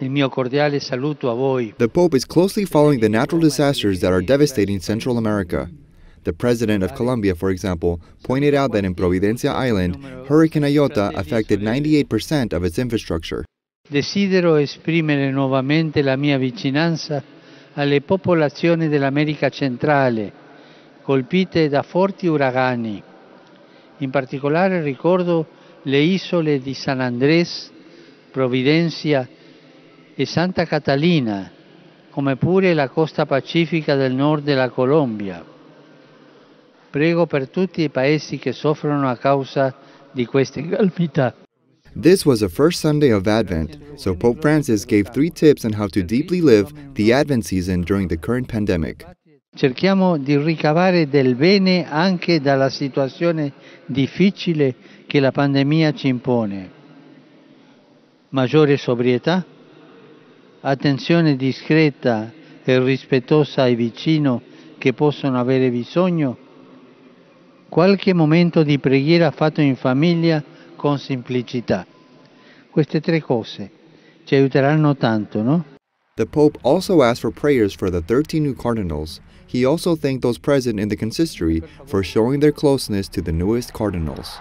The Pope is closely following the natural disasters that are devastating Central America. The president of Colombia, for example, pointed out that in Providencia Island, Hurricane Iota affected 98% of its infrastructure. Desidero esprimere nuovamente la mia vicinanza alle popolazioni dell'America centrale colpite da forti uragani. In particolare ricordo le isole di San Andrés, Providencia, e Santa Catalina, come pure la costa pacifica del nord della Colombia. Prego per tutti i paesi che soffrono a causa di queste calamità. This was the first Sunday of Advent, so Pope Francis gave three tips on how to deeply live the Advent season during the current pandemic. Cerchiamo di ricavare del bene anche dalla situazione difficile che la pandemia ci impone. Maggiore sobrietà, attenzione discreta e rispettosa ai vicini che possono avere bisogno, qualche momento di preghiera fatto in famiglia con semplicità. Queste tre cose ci aiuteranno tanto, no? The Pope also asked for prayers for the 13 new cardinals. He also thanked those present in the consistory for showing their closeness to the newest cardinals.